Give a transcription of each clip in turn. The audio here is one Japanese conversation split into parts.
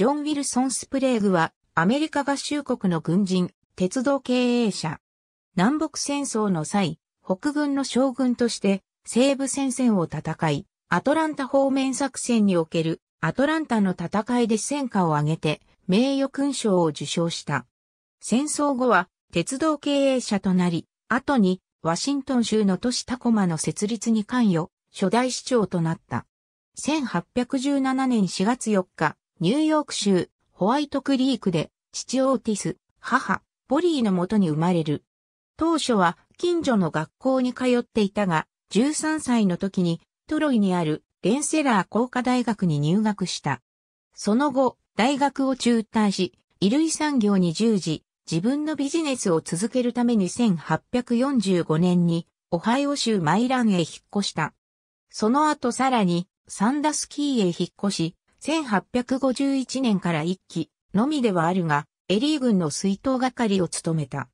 ジョン・ウィルソン・スプレーグは、アメリカ合衆国の軍人、鉄道経営者。南北戦争の際、北軍の将軍として、西部戦線を戦い、アトランタ方面作戦における、アトランタの戦いで戦果を挙げて、名誉勲章を受章した。戦争後は、鉄道経営者となり、後に、ワシントン州の都市タコマの設立に関与、初代市長となった。1817年4月4日、ニューヨーク州、ホワイトクリークで、父オーティス、母、ボリーのもとに生まれる。当初は近所の学校に通っていたが、13歳の時にトロイにあるレンセラー工科大学に入学した。その後、大学を中退し、衣類産業に従事、自分のビジネスを続けるために1845年にオハイオ州マイランへ引っ越した。その後さらにサンダスキーへ引っ越し、1851年から一期のみではあるが、エリー軍の水筒係を務めた。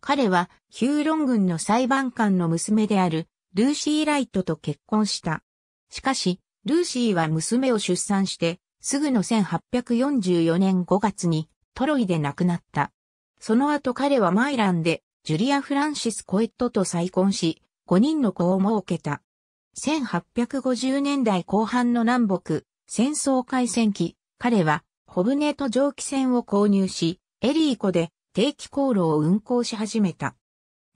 彼はヒューロン軍の裁判官の娘であるルーシー・ライトと結婚した。しかし、ルーシーは娘を出産して、すぐの1844年5月にトロイで亡くなった。その後彼はマイランでジュリア・フランシス・コエットと再婚し、5人の子を設けた。1850年代後半の南北、戦争開戦期、彼は小舟と蒸気船を購入し、エリー湖で定期航路を運航し始めた。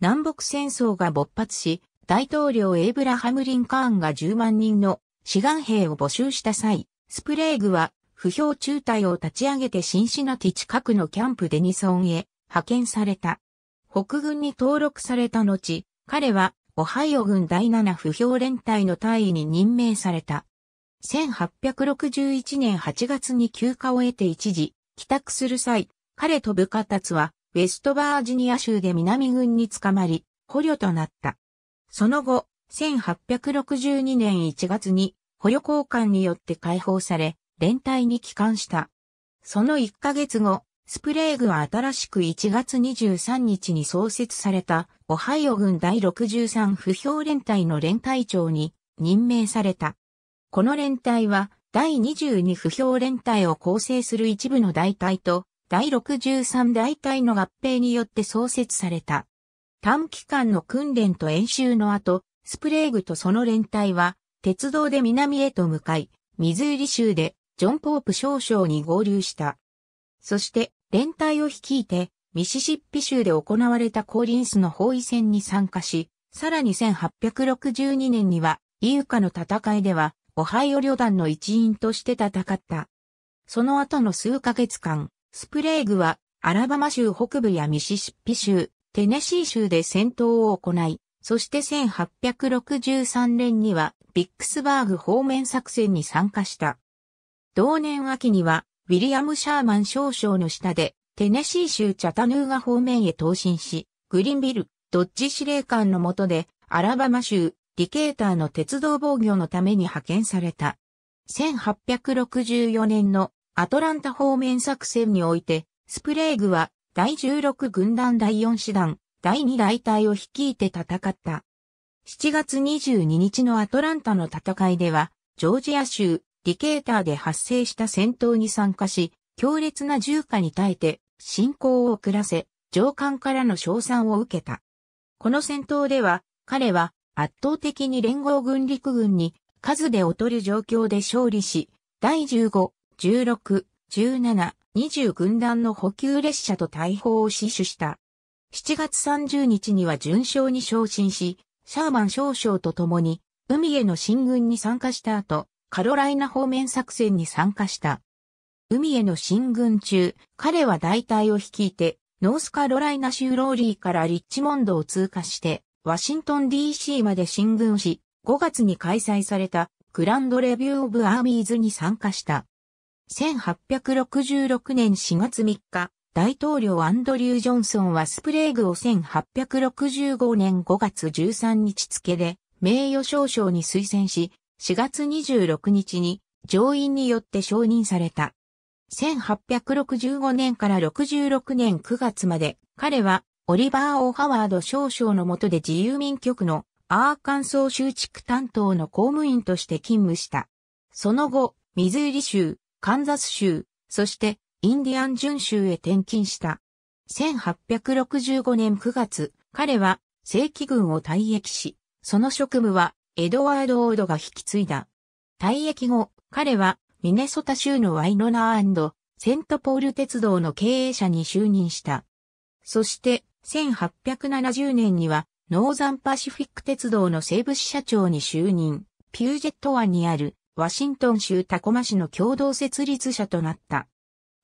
南北戦争が勃発し、大統領エイブラハム・リンカーンが10万人の志願兵を募集した際、スプレーグは不評中隊を立ち上げてシンシナティ近くのキャンプデニソンへ派遣された。北軍に登録された後、彼はオハイオ軍第7不評連隊の隊員に任命された。1861年8月に休暇を得て一時、帰宅する際、彼と部下達は、ウェストバージニア州で南軍に捕まり、捕虜となった。その後、1862年1月に捕虜交換によって解放され、連隊に帰還した。その1ヶ月後、スプレーグは新しく1月23日に創設された、オハイオ軍第63不評連隊の連隊長に任命された。この連隊は、第22不評連隊を構成する一部の大隊と、第63大隊の合併によって創設された。短期間の訓練と演習の後、スプレーグとその連隊は、鉄道で南へと向かい、ミズーリ州で、ジョン・ポープ少将に合流した。そして、連隊を率いて、ミシシッピ州で行われたコーリンスの包囲戦に参加し、さらに1862年には、イウカの戦いでは、オハイオ旅団の一員として戦った。その後の数ヶ月間、スプレーグはアラバマ州北部やミシシッピ州、テネシー州で戦闘を行い、そして1863年にはビックスバーグ方面作戦に参加した。同年秋にはウィリアム・シャーマン少将の下でテネシー州チャタヌーガ方面へ投進し、グリンビル、ドッジ司令官の下でアラバマ州ディケーターの鉄道防御のために派遣された。1864年のアトランタ方面作戦において、スプレーグは第16軍団第4師団、第2大隊を率いて戦った。7月22日のアトランタの戦いでは、ジョージア州、ディケーターで発生した戦闘に参加し、強烈な重火に耐えて、進行を遅らせ、上官からの賞賛を受けた。この戦闘では、彼は圧倒的に連合軍陸軍に数で劣る状況で勝利し、第15、16、17、20軍団の補給列車と大砲を死守した。7月30日には順将に昇進し、シャーマン少将と共に、海への進軍に参加した後、カロライナ方面作戦に参加した。海への進軍中、彼は大隊を率いて、ノースカロライナ州ローリーからリッチモンドを通過して、ワシントン DC まで進軍し、5月に開催されたグランドレビューオブアーミーズに参加した。1866年4月3日、大統領アンドリュー・ジョンソンはスプレーグを1865年5月13日付で名誉少将に推薦し、4月26日に上院によって承認された。1865年から66年9月まで彼はオリバー・オ・ハワード少将の下で自由民局のアーカンソー州地区担当の公務員として勤務した。その後、ミズーリ州、カンザス州、そしてインディアンン州へ転勤した。1865年9月、彼は正規軍を退役し、その職務はエドワード・オードが引き継いだ。退役後、彼はミネソタ州のワイノナーセントポール鉄道の経営者に就任した。そして、1870年には、ノーザンパシフィック鉄道の西部支社長に就任、ピュージェット湾にあるワシントン州タコマ市の共同設立者となった。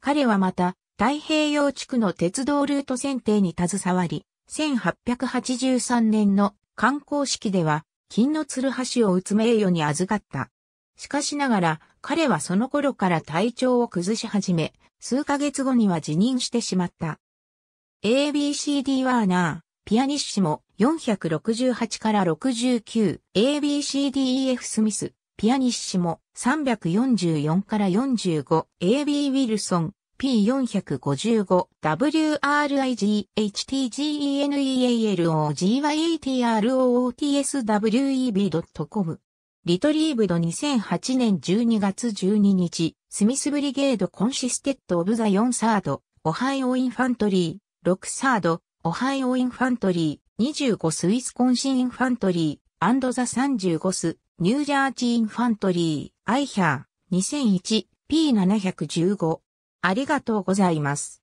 彼はまた、太平洋地区の鉄道ルート選定に携わり、1883年の観光式では、金の鶴橋を打つ名誉に預かった。しかしながら、彼はその頃から体調を崩し始め、数ヶ月後には辞任してしまった。ABCD ワーナー、ピアニッシモ、468から69、ABCDEF スミス、ピアニッシモ、344から45、AB ウィルソン、P455、WRIGHTGENEALOGYETROOTSWEB.com リトリーブド2008年12月12日、スミスブリゲードコンシステッドオブザ4サード、オハイオインファントリー、6サード、オハイオインファントリー、25スイスコンシンインファントリー、アンドザ35ス、ニュージャージーインファントリー、アイヒャー、2001、P715。ありがとうございます。